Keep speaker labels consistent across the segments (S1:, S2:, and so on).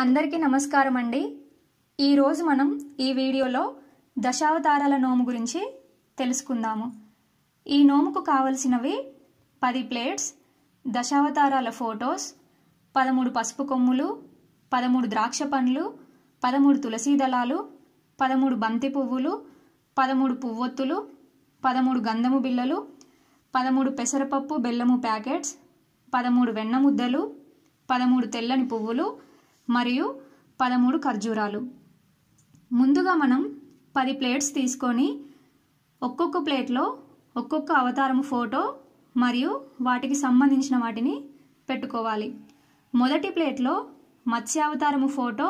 S1: అందరికీ నమస్కారం అండి ఈరోజు మనం ఈ వీడియోలో దశావతారాల నోము గురించి తెలుసుకుందాము ఈ నోముకు కావలసినవి పది ప్లేట్స్ దశావతారాల ఫోటోస్ పదమూడు పసుపు కొమ్ములు పదమూడు ద్రాక్ష పండ్లు పదమూడు తులసీ దళాలు పదమూడు బంతి పువ్వులు పదమూడు పువ్వొత్తులు పదమూడు గంధము బిళ్ళలు పదమూడు పెసరపప్పు బెల్లము ప్యాకెట్స్ పదమూడు వెన్న ముద్దలు పదమూడు తెల్లని పువ్వులు మరియు పదమూడు ఖర్జూరాలు ముందుగా మనం పది ప్లేట్స్ తీసుకొని ఒక్కొక్క ప్లేట్లో ఒక్కొక్క అవతారం ఫోటో మరియు వాటికి సంబంధించిన వాటిని పెట్టుకోవాలి మొదటి ప్లేట్లో మత్స్యావతారము ఫోటో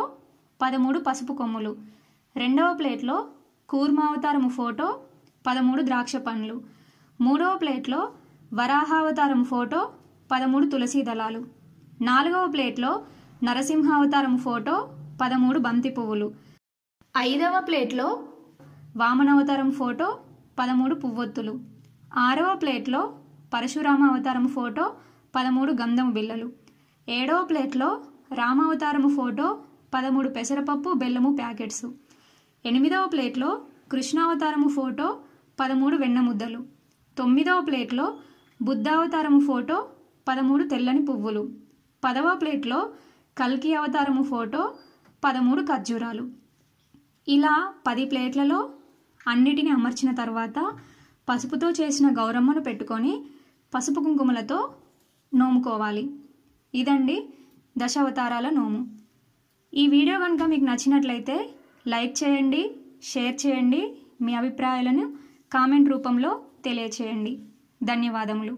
S1: పదమూడు పసుపు కొమ్ములు రెండవ ప్లేట్లో కూర్మావతారము ఫోటో పదమూడు ద్రాక్ష పండ్లు మూడవ ప్లేట్లో వరాహావతారం ఫోటో పదమూడు తులసీ దళాలు నాలుగవ ప్లేట్లో నరసింహావతారం ఫోటో పదమూడు బంతి పువ్వులు ఐదవ ప్లేట్లో అవతారం ఫోటో పదమూడు పువ్వొత్తులు ఆరవ ప్లేట్లో పరశురామ అవతారం ఫోటో పదమూడు గంధం బిళ్ళలు ఏడవ ప్లేట్లో రామావతారము ఫోటో పదమూడు పెసరపప్పు బెల్లము ప్యాకెట్స్ ఎనిమిదవ ప్లేట్లో కృష్ణావతారము ఫోటో పదమూడు వెన్న ముద్దలు తొమ్మిదవ ప్లేట్లో బుద్ధావతారము ఫోటో పదమూడు తెల్లని పువ్వులు పదవ ప్లేట్లో కల్కి అవతారము ఫోటో పదమూడు ఖర్జూరాలు ఇలా పది ప్లేట్లలో అన్నిటిని అమర్చిన తర్వాత పసుపుతో చేసిన గౌరమ్మను పెట్టుకొని పసుపు కుంకుమలతో నోముకోవాలి ఇదండి దశావతారాల నోము ఈ వీడియో కనుక మీకు నచ్చినట్లయితే లైక్ చేయండి షేర్ చేయండి మీ అభిప్రాయాలను కామెంట్ రూపంలో తెలియచేయండి ధన్యవాదములు